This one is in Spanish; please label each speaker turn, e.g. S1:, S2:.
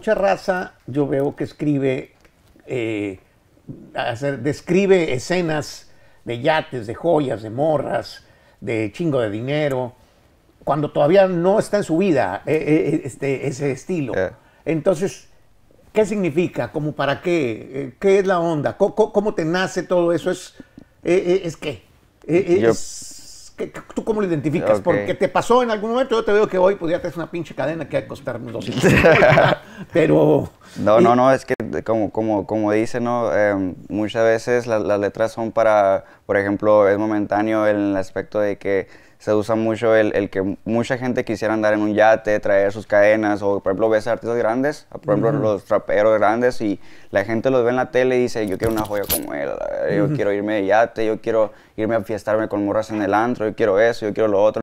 S1: mucha raza yo veo que escribe, eh, describe escenas de yates, de joyas, de morras, de chingo de dinero, cuando todavía no está en su vida eh, eh, este, ese estilo. Entonces, ¿qué significa? ¿Cómo para qué? ¿Qué es la onda? ¿Cómo, te nace todo eso? ¿Es, es, qué? ¿Tú cómo lo identificas? Porque te pasó en algún momento, yo te veo que hoy podría hacer tener una pinche cadena que va a costar 200
S2: Pero... No, no, no, es que como, como, como dice, ¿no? Em, muchas veces las letras son para, por ejemplo, es momentáneo el aspecto de que se usa mucho el, que mucha gente quisiera andar en un yate, traer sus cadenas, o por ejemplo ves artistas grandes, por ejemplo los traperos grandes, y la gente los ve en la tele y dice, yo quiero una joya como él, yo quiero irme de yate, yo quiero irme a fiestarme con morras en el antro, yo quiero eso, yo quiero lo otro.